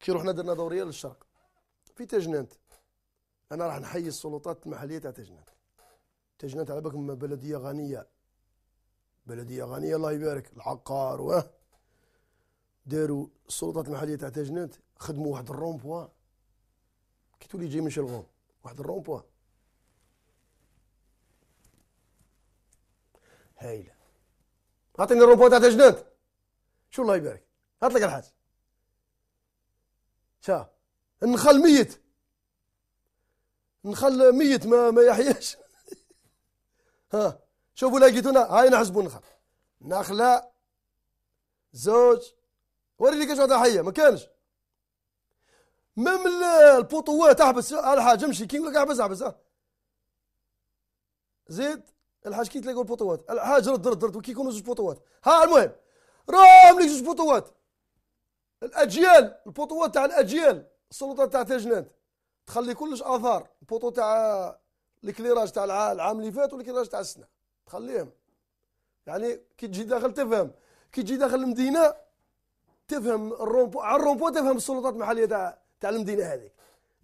كي رحنا درنا دوريه للشرق في تجنانت انا راح نحيي السلطات المحليه تاع تجنانت تجنانت على بالكم بلديه غنيه بلديه غنيه الله يبارك العقار و داروا السلطات المحليه تاع تجنانت خدموا واحد الرومبوا كي تولي جاي من شلغوم واحد الرومبوا هايله اعطيني الرومبوا تاع تجنانت شو الله يبارك هات لك الحاج شا النخل ميت النخل ميت ما, ما يحياش ها شوفوا لقيتونا هاي نحسبوا النخل نخلة زوج وريني كاش واحدة حية ما كانش ميم البوطوة تحبس الحاج امشي كي يقول لك احبس احبس زيد الحاج كي تلاقوا البوطوات الحاج رد رد رد وكي يكونوا زوج بوطوات ها المهم راهم لك زوج بوطوات الاجيال البطوه تاع الاجيال السلطه تاع تجنات تخلي كلش اثار البوطو تاع الكليراج تاع العام اللي فات والكليراج تاع السنه تخليهم يعني كي تجي داخل تفهم كي تجي داخل المدينه تفهم الرومبو على الرومبو تفهم السلطات المحليه تاع تاع المدينه هذيك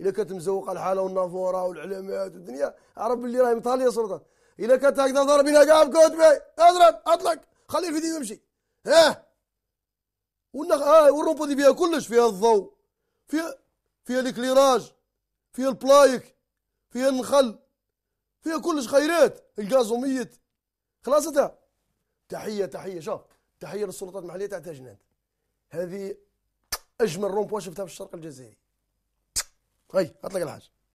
الا كانت مزوقه الحاله والنافوره والعلامات والدنيا عرف باللي راهي مطاليه السلطات الا كانت هكذا ضاربينها كاع بكوتبي اضرب اطلق خليه في يمشي ها والنخ... آه والرمبة دي فيها كلش فيها الضوء فيها فيها الكليراج فيها البلايك فيها النخل فيها كلش خيرات ميت خلاص خلاصتها تحية تحية شوف تحية للسلطات المحلية تاع تاجنان هذه أجمل رومبوا شفتها في الشرق الجزائري هاي أطلق الحاج